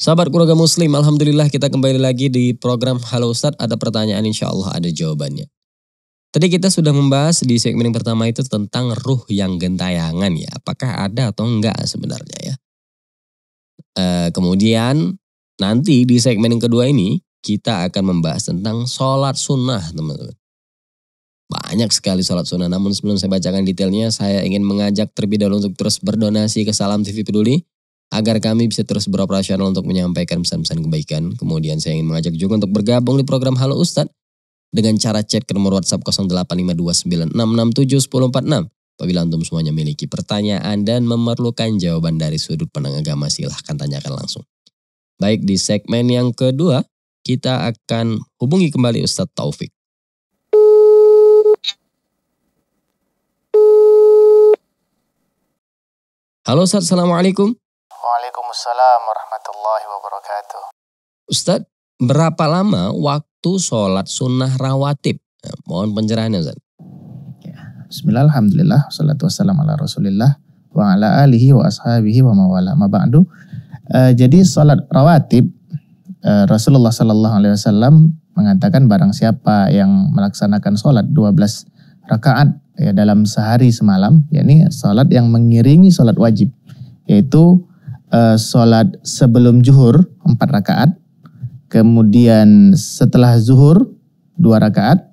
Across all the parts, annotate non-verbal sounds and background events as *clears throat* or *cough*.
Sahabat keluarga muslim, Alhamdulillah kita kembali lagi di program Halo Ustadz. Ada pertanyaan insya Allah ada jawabannya. Tadi kita sudah membahas di segmen yang pertama itu tentang ruh yang gentayangan ya. Apakah ada atau enggak sebenarnya ya. E, kemudian nanti di segmen yang kedua ini kita akan membahas tentang sholat sunnah teman-teman. Banyak sekali sholat sunnah, namun sebelum saya bacakan detailnya, saya ingin mengajak terlebih dahulu untuk terus berdonasi ke Salam TV Peduli, agar kami bisa terus beroperasional untuk menyampaikan pesan-pesan kebaikan. Kemudian saya ingin mengajak juga untuk bergabung di program Halo Ustadz, dengan cara chat ke nomor WhatsApp 085296671046. Apabila antum semuanya memiliki pertanyaan dan memerlukan jawaban dari sudut pandang agama, silahkan tanyakan langsung. Baik, di segmen yang kedua, kita akan hubungi kembali Ustadz Taufik. Halo Ustaz, Assalamualaikum. Waalaikumsalam warahmatullahi wabarakatuh. Ustaz, berapa lama waktu sholat sunnah rawatib? Nah, mohon pencerahannya Ustaz. Ya. Bismillah, Alhamdulillah, salatu wassalamu ala rasulillah, wa ala alihi wa ashabihi wa mawala. Ma ba'du. Uh, jadi sholat rawatib Eh, Rasulullah Shallallahu Alaihi Wasallam mengatakan barang siapa yang melaksanakan sholat 12 rakaat ya dalam sehari semalam, yakni sholat yang mengiringi sholat wajib, yaitu uh, sholat sebelum zuhur 4 rakaat, kemudian setelah zuhur 2 rakaat,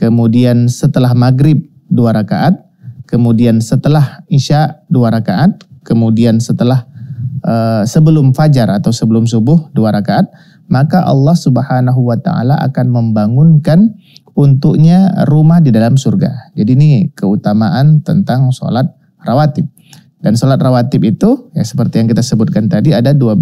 kemudian setelah maghrib 2 rakaat, kemudian setelah isya 2 rakaat, kemudian setelah Eh, sebelum fajar atau sebelum subuh dua rakaat, maka Allah Subhanahu wa taala akan membangunkan untuknya rumah di dalam surga. Jadi ini keutamaan tentang sholat rawatib. Dan sholat rawatib itu ya seperti yang kita sebutkan tadi ada 12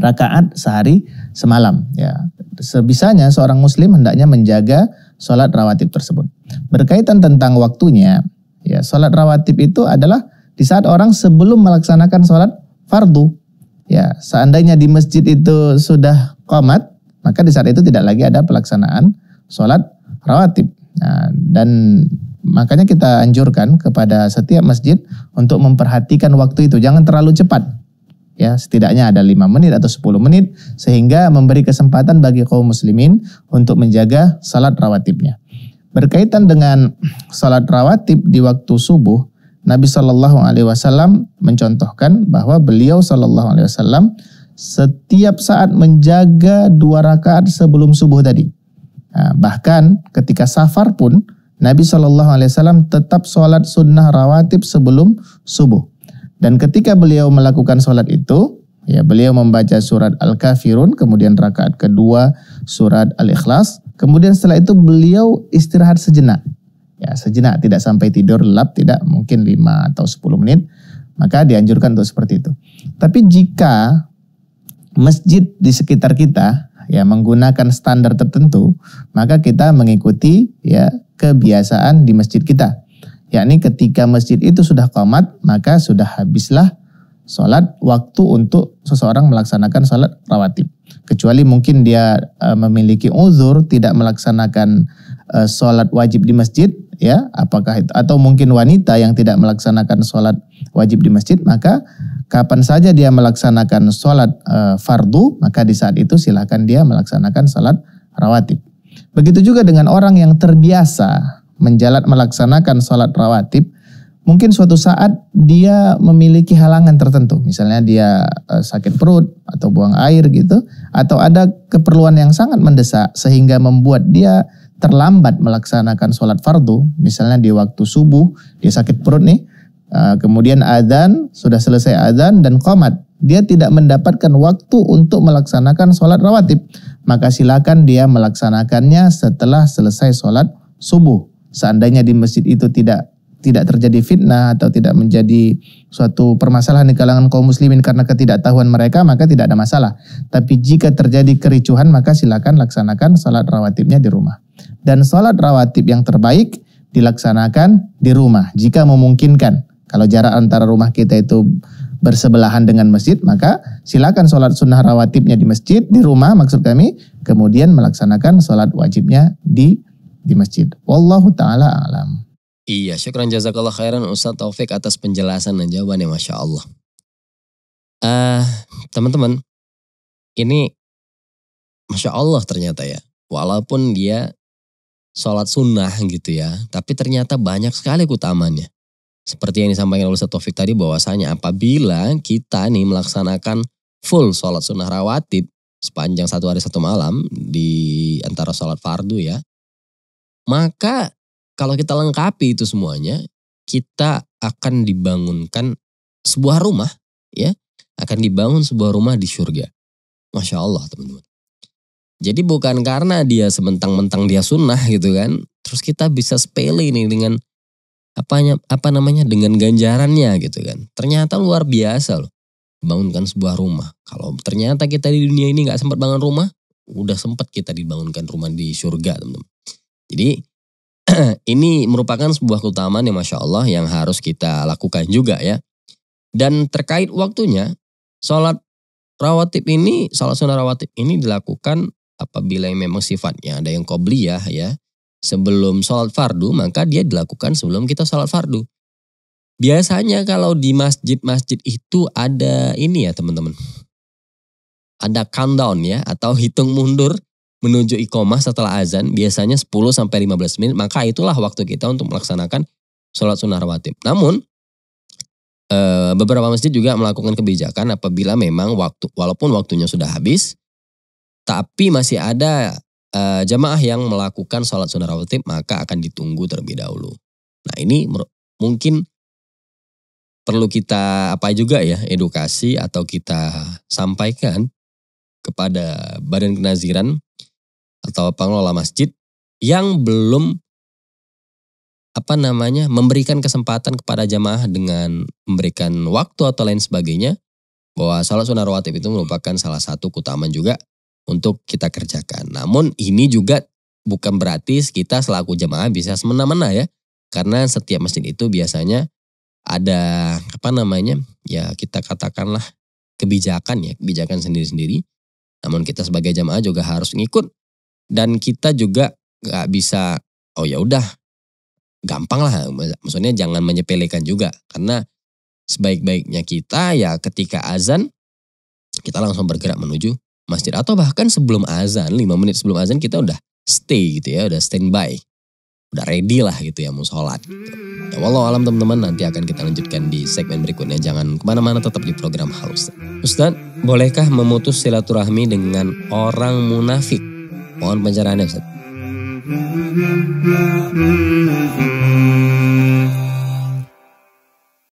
rakaat sehari semalam ya. Sebisanya seorang muslim hendaknya menjaga sholat rawatib tersebut. Berkaitan tentang waktunya, ya sholat rawatib itu adalah di saat orang sebelum melaksanakan sholat fardu. Ya, seandainya di masjid itu sudah komat, maka di saat itu tidak lagi ada pelaksanaan sholat rawatib. Nah, dan makanya kita anjurkan kepada setiap masjid untuk memperhatikan waktu itu. Jangan terlalu cepat. Ya, setidaknya ada lima menit atau 10 menit sehingga memberi kesempatan bagi kaum muslimin untuk menjaga sholat rawatibnya. Berkaitan dengan sholat rawatib di waktu subuh, Nabi Shallallahu Alaihi Wasallam mencontohkan bahwa beliau Shallallahu Alaihi Wasallam setiap saat menjaga dua rakaat sebelum subuh tadi. Nah, bahkan ketika safar pun Nabi Shallallahu Alaihi Wasallam tetap sholat sunnah rawatib sebelum subuh. Dan ketika beliau melakukan sholat itu, ya beliau membaca surat Al-Kafirun, kemudian rakaat kedua surat Al-Ikhlas, kemudian setelah itu beliau istirahat sejenak ya sejenak tidak sampai tidur lelap tidak mungkin 5 atau 10 menit maka dianjurkan untuk seperti itu. Tapi jika masjid di sekitar kita ya menggunakan standar tertentu, maka kita mengikuti ya kebiasaan di masjid kita. Yakni ketika masjid itu sudah komat, maka sudah habislah sholat waktu untuk seseorang melaksanakan sholat rawatib. Kecuali mungkin dia e, memiliki uzur, tidak melaksanakan uh, sholat wajib di masjid ya apakah itu atau mungkin wanita yang tidak melaksanakan sholat wajib di masjid maka kapan saja dia melaksanakan sholat uh, fardu maka di saat itu silahkan dia melaksanakan sholat rawatib begitu juga dengan orang yang terbiasa menjalat melaksanakan sholat rawatib mungkin suatu saat dia memiliki halangan tertentu misalnya dia eh, sakit perut atau buang air gitu atau ada keperluan yang sangat mendesak sehingga membuat dia terlambat melaksanakan sholat fardu, misalnya di waktu subuh, dia sakit perut nih, eh, kemudian adzan sudah selesai adzan dan komat, dia tidak mendapatkan waktu untuk melaksanakan sholat rawatib, maka silakan dia melaksanakannya setelah selesai sholat subuh. Seandainya di masjid itu tidak tidak terjadi fitnah atau tidak menjadi suatu permasalahan di kalangan kaum muslimin karena ketidaktahuan mereka maka tidak ada masalah. Tapi jika terjadi kericuhan maka silakan laksanakan salat rawatibnya di rumah dan sholat rawatib yang terbaik dilaksanakan di rumah jika memungkinkan. Kalau jarak antara rumah kita itu bersebelahan dengan masjid, maka silakan sholat sunnah rawatibnya di masjid, di rumah maksud kami, kemudian melaksanakan sholat wajibnya di di masjid. Wallahu ta'ala alam. Iya, syukran jazakallah khairan Ustaz Taufik atas penjelasan dan jawabannya Masya Allah. Uh, teman-teman, ini Masya Allah ternyata ya. Walaupun dia sholat sunnah gitu ya. Tapi ternyata banyak sekali kutamannya. Seperti yang disampaikan oleh Ustaz Taufik tadi bahwasanya apabila kita nih melaksanakan full sholat sunnah rawatib sepanjang satu hari satu malam di antara sholat fardu ya. Maka kalau kita lengkapi itu semuanya, kita akan dibangunkan sebuah rumah ya. Akan dibangun sebuah rumah di surga. Masya Allah teman-teman. Jadi bukan karena dia sementang-mentang dia sunnah gitu kan. Terus kita bisa sepele ini dengan apanya apa namanya dengan ganjarannya gitu kan. Ternyata luar biasa loh. Bangunkan sebuah rumah. Kalau ternyata kita di dunia ini nggak sempat bangun rumah, udah sempat kita dibangunkan rumah di surga teman-teman. Jadi *clears throat* ini merupakan sebuah keutamaan yang masya Allah yang harus kita lakukan juga ya. Dan terkait waktunya, sholat rawatib ini, sholat sunnah rawatib ini dilakukan apabila memang sifatnya ada yang qobliyah ya, sebelum sholat fardu maka dia dilakukan sebelum kita sholat fardu. Biasanya kalau di masjid-masjid itu ada ini ya teman-teman. Ada countdown ya atau hitung mundur menuju ikomah setelah azan biasanya 10 sampai 15 menit maka itulah waktu kita untuk melaksanakan sholat sunnah rawatib. Namun eh, beberapa masjid juga melakukan kebijakan apabila memang waktu walaupun waktunya sudah habis tapi masih ada uh, eh, jamaah yang melakukan sholat sunnah rawatib maka akan ditunggu terlebih dahulu. Nah ini mungkin perlu kita apa juga ya edukasi atau kita sampaikan kepada badan kenaziran atau pengelola masjid yang belum apa namanya memberikan kesempatan kepada jamaah dengan memberikan waktu atau lain sebagainya bahwa sholat sunnah rawatib itu merupakan salah satu kutaman juga untuk kita kerjakan. Namun ini juga bukan berarti kita selaku jemaah bisa semena-mena ya. Karena setiap masjid itu biasanya ada apa namanya? Ya kita katakanlah kebijakan ya, kebijakan sendiri-sendiri. Namun kita sebagai jemaah juga harus ngikut dan kita juga nggak bisa oh ya udah gampang lah maksudnya jangan menyepelekan juga karena sebaik-baiknya kita ya ketika azan kita langsung bergerak menuju masjid atau bahkan sebelum azan 5 menit sebelum azan kita udah stay gitu ya udah standby udah ready lah gitu ya mau sholat gitu. ya walau alam teman-teman nanti akan kita lanjutkan di segmen berikutnya jangan kemana-mana tetap di program halus. Ustaz bolehkah memutus silaturahmi dengan orang munafik mohon pencerahannya Ustaz